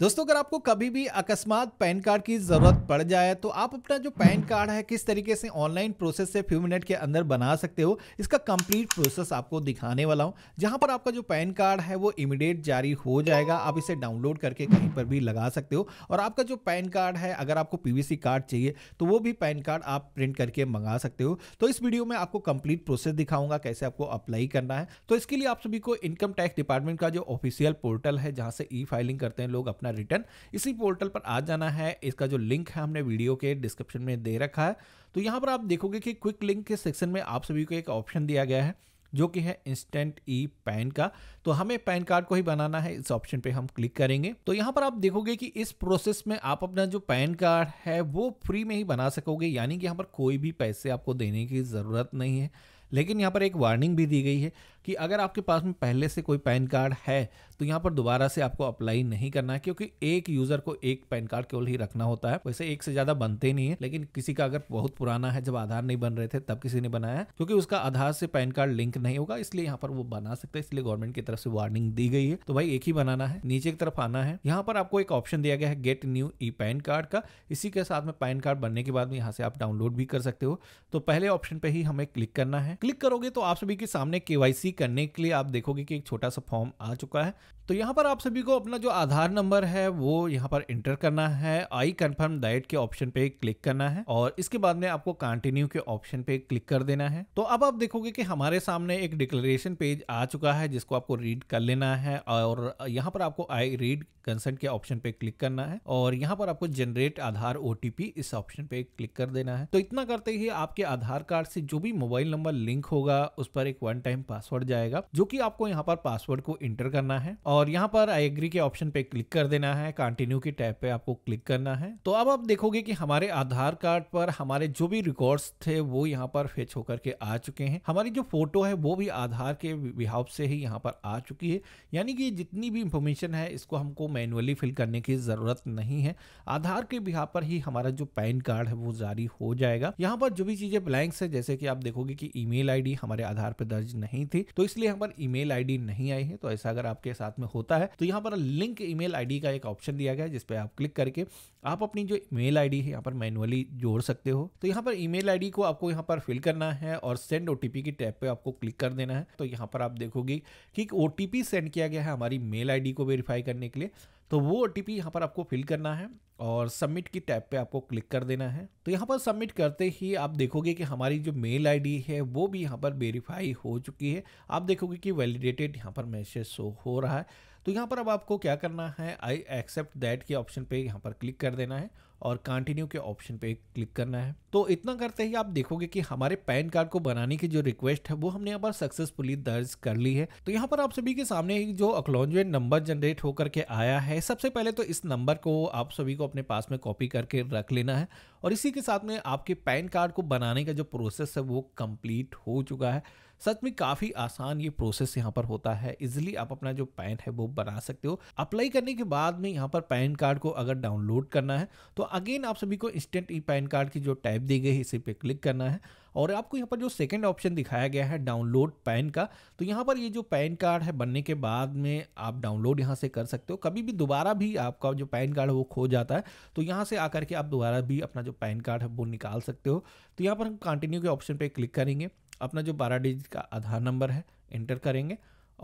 दोस्तों अगर आपको कभी भी अकस्मात पैन कार्ड की ज़रूरत पड़ जाए तो आप अपना जो पैन कार्ड है किस तरीके से ऑनलाइन प्रोसेस से फ्यू मिनट के अंदर बना सकते हो इसका कंप्लीट प्रोसेस आपको दिखाने वाला हूं जहां पर आपका जो पैन कार्ड है वो इमीडिएट जारी हो जाएगा आप इसे डाउनलोड करके कहीं पर भी लगा सकते हो और आपका जो पैन कार्ड है अगर आपको पी कार्ड चाहिए तो वो भी पैन कार्ड आप प्रिंट करके मंगा सकते हो तो इस वीडियो में आपको कंप्लीट प्रोसेस दिखाऊंगा कैसे आपको अप्लाई करना है तो इसके लिए आप सभी को इनकम टैक्स डिपार्टमेंट का जो ऑफिशियल पोर्टल है जहाँ से ई फाइलिंग करते हैं लोग अपना रिटर्न इसी पोर्टल पर आ जाना है इसका जो लिंक है हमने वीडियो के डिस्क्रिप्शन में दे रखा है तो यहाँ पर आप देखोगे कि क्विक लिंक के सेक्शन में आप सभी को एक ऑप्शन दिया गया है जो कि है इंस्टेंट ई पैन का तो हमें पैन कार्ड को ही बनाना है इस ऑप्शन पे हम क्लिक करेंगे तो यहाँ पर आप देखोगे कि इस प्रोसेस में आप अपना जो पैन कार्ड है वो फ्री में ही बना सकोगे यानी कि यहाँ पर कोई भी पैसे आपको देने की ज़रूरत नहीं है लेकिन यहाँ पर एक वार्निंग भी दी गई है कि अगर आपके पास में पहले से कोई पैन कार्ड है तो यहाँ पर दोबारा से आपको अप्लाई नहीं करना है क्योंकि एक यूजर को एक पैन कार्ड केवल ही रखना होता है वैसे एक से ज्यादा बनते नहीं है लेकिन किसी का अगर बहुत पुराना है जब आधार नहीं बन रहे थे तब किसी ने बनाया क्योंकि उसका आधार से पैन कार्ड लिंक नहीं होगा इसलिए यहाँ पर वो बना सकता है इसलिए गवर्नमेंट की तरफ से वार्निंग दी गई है तो भाई एक ही बनाना है नीचे की तरफ आना है यहाँ पर आपको एक ऑप्शन दिया गया है get new e PAN card का इसी के साथ में पैन कार्ड बनने के बाद में यहाँ से आप डाउनलोड भी कर सकते हो तो पहले ऑप्शन पे ही हमें क्लिक करना है क्लिक करोगे तो आप सभी के सामने केवाईसी करने के लिए आप देखोगे कि एक छोटा सा फॉर्म आ चुका है तो यहाँ पर आप सभी को अपना जो आधार नंबर है वो यहाँ पर इंटर करना है आई कंफर्म डाइट के ऑप्शन पे क्लिक करना है और इसके बाद में आपको कंटिन्यू के ऑप्शन पे क्लिक कर देना है तो अब आप देखोगे कि हमारे सामने एक डिक्लेरेशन पेज आ चुका है जिसको आपको रीड कर लेना है और यहाँ पर आपको आई रीड कंसेंट के ऑप्शन पे क्लिक करना है और यहाँ पर आपको जनरेट आधार ओ इस ऑप्शन पे क्लिक कर देना है तो इतना करते ही आपके आधार कार्ड से जो भी मोबाइल नंबर लिंक होगा उस पर एक वन टाइम पासवर्ड पड़ जाएगा जो कि आपको यहाँ पर पासवर्ड को इंटर करना है और यहाँ पर आई एग्री के ऑप्शन पे क्लिक कर देना है कंटिन्यू के टैब पे आपको क्लिक करना है तो अब आप देखोगे कि हमारे आधार कार्ड पर हमारे जो भी रिकॉर्ड्स थे वो यहाँ पर फेच होकर के आ चुके हैं हमारी जो फोटो है वो भी आधार के बिहाव से ही यहाँ पर आ चुकी है यानी कि जितनी भी इंफॉर्मेशन है इसको हमको मैनुअली फिल करने की ज़रूरत नहीं है आधार के बिहाव पर ही हमारा जो पैन कार्ड है वो जारी हो जाएगा यहाँ पर जो भी चीज़ें ब्लैंक्स है जैसे कि आप देखोगे कि ईमेल आईडी हमारे आधार पर दर्ज नहीं थी तो इसलिए यहाँ पर ईमेल आईडी नहीं आई है तो ऐसा अगर आपके साथ में होता है तो यहाँ पर लिंक ईमेल आईडी का एक ऑप्शन दिया गया है जिसपे आप क्लिक करके आप अपनी जो ईमेल आईडी है यहाँ पर मैनुअली जोड़ सकते हो तो यहाँ पर ईमेल आईडी को आपको यहाँ पर फिल करना है और सेंड ओटीपी की टैब पे आपको क्लिक कर देना है तो यहाँ पर आप देखोगे कि एक ओटीपी सेंड किया गया है हमारी मेल आईडी को वेरीफाई करने के लिए तो वो ओ यहाँ पर आपको फिल करना है और सबमिट की टैब पे आपको क्लिक कर देना है तो यहाँ पर सबमिट करते ही आप देखोगे कि हमारी जो मेल आईडी है वो भी यहाँ पर वेरीफाई हो चुकी है आप देखोगे कि वैलिडेटेड यहाँ पर मैसेज शो हो रहा है तो यहाँ पर अब आपको क्या करना है आई एक्सेप्ट दैट के ऑप्शन पे यहाँ पर क्लिक कर देना है और कंटिन्यू के ऑप्शन पे क्लिक करना है तो इतना करते ही आप देखोगे कि हमारे पैन कार्ड को बनाने की जो रिक्वेस्ट है वो हमने यहाँ पर सक्सेसफुली दर्ज कर ली है तो यहाँ पर आप सभी के सामने जो अक्लॉन्जुएट नंबर जनरेट होकर के आया है सबसे पहले तो इस नंबर को आप सभी को अपने पास में कॉपी करके रख लेना है और इसी के साथ में आपके पैन कार्ड को बनाने का जो प्रोसेस है वो कंप्लीट हो चुका है सच में काफ़ी आसान ये प्रोसेस यहाँ पर होता है इजिली आप अपना जो पैन है वो बना सकते हो अप्लाई करने के बाद में यहाँ पर पैन कार्ड को अगर डाउनलोड करना है तो अगेन आप सभी को इंस्टेंट ई पैन कार्ड की जो टैब दी गई है इसी पर क्लिक करना है और आपको यहाँ पर जो सेकंड ऑप्शन दिखाया गया है डाउनलोड पैन का तो यहाँ पर ये जो पैन कार्ड है बनने के बाद में आप डाउनलोड यहाँ से कर सकते हो कभी भी दोबारा भी आपका जो पैन कार्ड है वो खो जाता है तो यहाँ से आकर के आप दोबारा भी अपना जो पैन कार्ड है वो निकाल सकते हो तो यहाँ पर हम कंटिन्यू के ऑप्शन पर क्लिक करेंगे अपना जो बारह डिजिट का आधार नंबर है एंटर करेंगे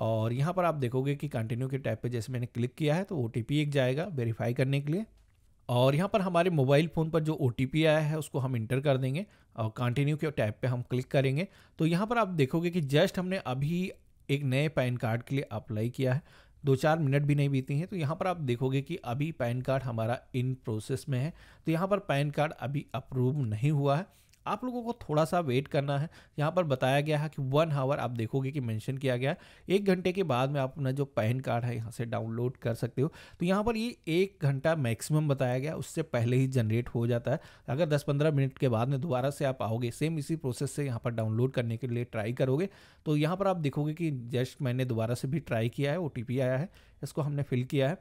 और यहाँ पर आप देखोगे कि कंटिन्यू के टैप पे जैसे मैंने क्लिक किया है तो ओ एक जाएगा वेरीफाई करने के लिए और यहाँ पर हमारे मोबाइल फ़ोन पर जो ओ आया है उसको हम इंटर कर देंगे और कंटिन्यू के टैप पे हम क्लिक करेंगे तो यहाँ पर आप देखोगे कि जस्ट हमने अभी एक नए पैन कार्ड के लिए अप्लाई किया है दो चार मिनट भी नहीं बीती हैं तो यहाँ पर आप देखोगे कि अभी पैन कार्ड हमारा इन प्रोसेस में है तो यहाँ पर पैन कार्ड अभी अप्रूव नहीं हुआ है आप लोगों को थोड़ा सा वेट करना है यहाँ पर बताया गया है कि वन आवर आप देखोगे कि मेंशन किया गया है एक घंटे के बाद में आप अपना जो पैन कार्ड है यहाँ से डाउनलोड कर सकते हो तो यहाँ पर ये एक घंटा मैक्सिमम बताया गया उससे पहले ही जनरेट हो जाता है अगर दस पंद्रह मिनट के बाद में दोबारा से आप आओगे सेम इसी प्रोसेस से यहाँ पर डाउनलोड करने के लिए ट्राई करोगे तो यहाँ पर आप देखोगे कि जस्ट मैंने दोबारा से भी ट्राई किया है ओ आया है इसको हमने फिल किया है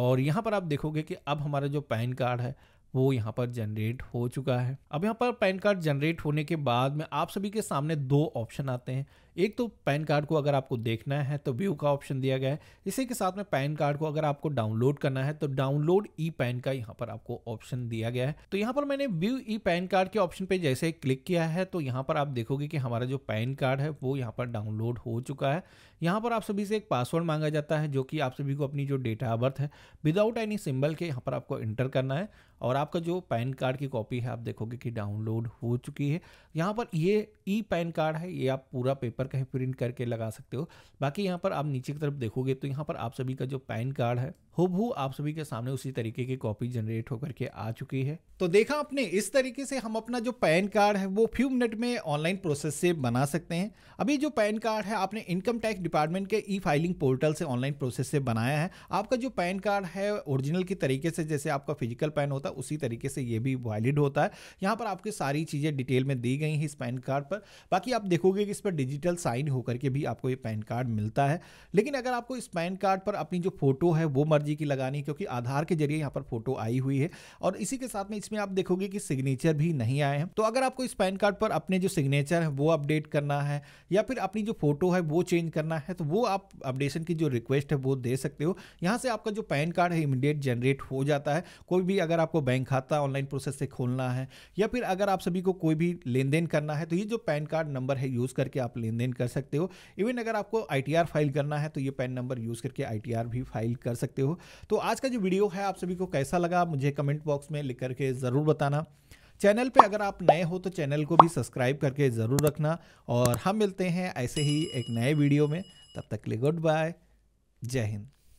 और यहाँ पर आप देखोगे कि अब हमारा जो पैन कार्ड है वो यहाँ पर जनरेट हो चुका है अब यहाँ पर पैन कार्ड जनरेट होने के बाद में आप सभी के सामने दो ऑप्शन आते हैं एक तो पैन कार्ड को अगर आपको देखना है तो व्यू का ऑप्शन दिया गया है इसी के साथ में पैन कार्ड को अगर आपको डाउनलोड करना है तो डाउनलोड ई पैन का यहाँ पर आपको ऑप्शन दिया गया है तो यहाँ पर मैंने व्यू ई पैन कार्ड के ऑप्शन पे जैसे क्लिक किया है तो यहाँ पर आप देखोगे कि हमारा जो पैन कार्ड है वो यहाँ पर डाउनलोड हो चुका है यहाँ पर आप सभी से एक पासवर्ड मांगा जाता है जो कि आप सभी को अपनी जो डेट ऑफ बर्थ है विदाउट एनी सिम्बल के यहाँ पर आपको इंटर करना है और आपका जो पैन कार्ड की कॉपी है आप देखोगे कि डाउनलोड हो चुकी है यहाँ पर ये ई पैन कार्ड है ये आप पूरा पेपर पर कहीं प्रिंट करके लगा सकते हो बाकी यहाँ पर आप नीचे की तरफ देखोगे तो यहाँ पर आप सभी का जो पैन कार्ड है हो भू आप सभी के सामने उसी तरीके की कॉपी जनरेट होकर के आ चुकी है तो देखा आपने इस तरीके से हम अपना जो पैन कार्ड है वो फ्यू मिनट में ऑनलाइन प्रोसेस से बना सकते हैं अभी जो पैन कार्ड है आपने इनकम टैक्स डिपार्टमेंट के ई फाइलिंग पोर्टल से ऑनलाइन प्रोसेस से बनाया है आपका जो पैन कार्ड है ओरिजिनल की तरीके से जैसे आपका फिजिकल पैन होता है उसी तरीके से ये भी वैलिड होता है यहाँ पर आपकी सारी चीज़ें डिटेल में दी गई हैं इस पैन कार्ड पर बाकी आप देखोगे कि इस पर डिजिटल ऑफिशियल साइन होकर के भी आपको ये पैन कार्ड मिलता है लेकिन अगर आपको इस पैन कार्ड पर अपनी जो फोटो है वो मर्जी की लगानी क्योंकि आधार के जरिए यहाँ पर फोटो आई हुई है और इसी के साथ में इसमें आप देखोगे कि सिग्नेचर भी नहीं आए हैं तो अगर आपको इस पैन कार्ड पर अपने जो सिग्नेचर है वो अपडेट करना है या फिर अपनी जो फोटो है वो चेंज करना है तो वो आप अपडेशन की जो रिक्वेस्ट है वो दे सकते हो यहाँ से आपका जो पैन कार्ड है इमीडिएट जनरेट हो जाता है कोई भी अगर आपको बैंक खाता ऑनलाइन प्रोसेस से खोलना है या फिर अगर आप सभी को कोई भी लेन देन करना है तो ये जो पैन कार्ड नंबर है यूज़ करके आप लेन देन कर सकते हो इवन अगर आपको आई फाइल करना है तो ये पैन नंबर यूज़ करके आई भी फाइल कर सकते हो तो आज का जो वीडियो है आप सभी को कैसा लगा मुझे कमेंट बॉक्स में लिख करके ज़रूर बताना चैनल पे अगर आप नए हो तो चैनल को भी सब्सक्राइब करके ज़रूर रखना और हम मिलते हैं ऐसे ही एक नए वीडियो में तब तक ले लिए गुड बाय जय हिंद